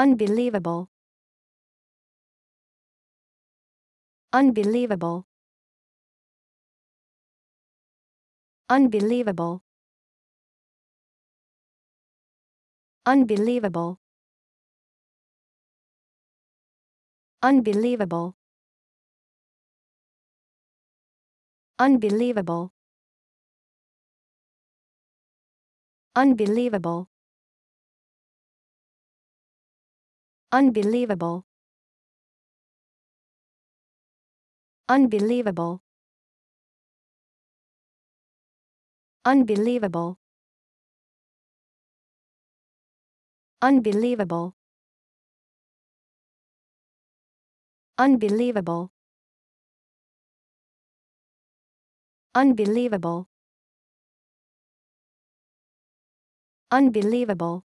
Unbelievable. Unbelievable. Unbelievable. Unbelievable. Unbelievable. Unbelievable. Unbelievable. Unbelievable. Unbelievable. Unbelievable. Unbelievable. Unbelievable. Unbelievable. Unbelievable.